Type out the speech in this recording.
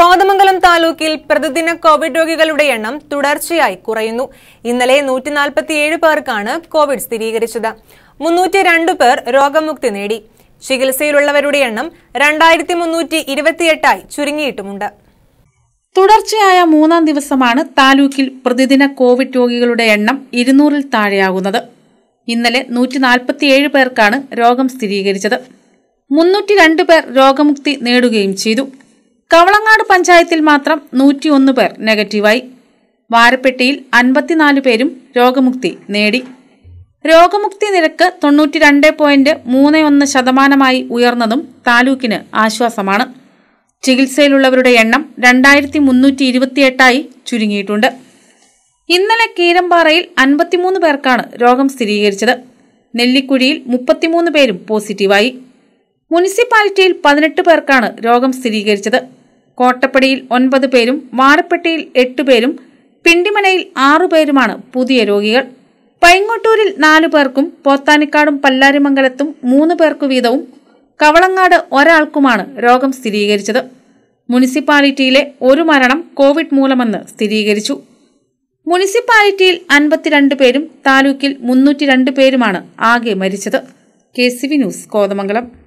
കോതമംഗലം താലൂക്കിൽ പ്രതിദിന കോവിഡ് രോഗികളുടെ എണ്ണം തുടർച്ചയായി കുറയുന്നു ഇന്നലെ നൂറ്റി നാൽപ്പത്തിയേഴ് പേർക്കാണ് കോവിഡ് സ്ഥിരീകരിച്ചത് മുന്നൂറ്റി രണ്ട് പേർ രോഗമുക്തി നേടി ചികിത്സയിലുള്ളവരുടെ എണ്ണം രണ്ടായിരത്തി മുന്നൂറ്റി ഇരുപത്തിയെട്ടായി ചുരുങ്ങിയിട്ടുമുണ്ട് തുടർച്ചയായ മൂന്നാം ദിവസമാണ് താലൂക്കിൽ പ്രതിദിന കോവിഡ് രോഗികളുടെ എണ്ണം ഇരുന്നൂറിൽ താഴെയാകുന്നത് ഇന്നലെ നൂറ്റി നാൽപ്പത്തിയേഴ് പേർക്കാണ് രോഗം സ്ഥിരീകരിച്ചത് മുന്നൂറ്റി രണ്ട് പേർ രോഗമുക്തി നേടുകയും ചെയ്തു കവളങ്ങാട് പഞ്ചായത്തിൽ മാത്രം നൂറ്റിയൊന്ന് പേർ നെഗറ്റീവായി വാരപ്പെട്ടിയിൽ അൻപത്തിനാല് പേരും രോഗമുക്തി നേടി രോഗമുക്തി നിരക്ക് തൊണ്ണൂറ്റി രണ്ട് പോയിന്റ് മൂന്ന് ഒന്ന് ശതമാനമായി ഉയർന്നതും താലൂക്കിന് ആശ്വാസമാണ് ചികിത്സയിലുള്ളവരുടെ എണ്ണം രണ്ടായിരത്തി മുന്നൂറ്റി ഇരുപത്തിയെട്ടായി ചുരുങ്ങിയിട്ടുണ്ട് ഇന്നലെ കീരമ്പാറയിൽ അൻപത്തിമൂന്ന് പേർക്കാണ് രോഗം സ്ഥിരീകരിച്ചത് നെല്ലിക്കുഴിയിൽ മുപ്പത്തിമൂന്ന് പേരും പോസിറ്റീവായി മുനിസിപ്പാലിറ്റിയിൽ പതിനെട്ട് പേർക്കാണ് രോഗം സ്ഥിരീകരിച്ചത് കോട്ടപ്പടിയിൽ ഒൻപത് പേരും വാരപ്പെട്ടിയിൽ എട്ട് പേരും പിണ്ടിമനയിൽ ആറുപേരുമാണ് പുതിയ രോഗികൾ പൈങ്ങോട്ടൂരിൽ നാലു പേർക്കും പോത്താനിക്കാടും പല്ലാരിമംഗലത്തും മൂന്ന് പേർക്കു വീതവും കവളങ്ങാട് ഒരാൾക്കുമാണ് രോഗം സ്ഥിരീകരിച്ചത് മുനിസിപ്പാലിറ്റിയിലെ ഒരു മരണം കോവിഡ് മൂലമെന്ന് സ്ഥിരീകരിച്ചു മുനിസിപ്പാലിറ്റിയിൽ അൻപത്തിരണ്ട് പേരും താലൂക്കിൽ മുന്നൂറ്റി രണ്ട് പേരുമാണ് ആകെ മരിച്ചത് K C V news Kothamangalam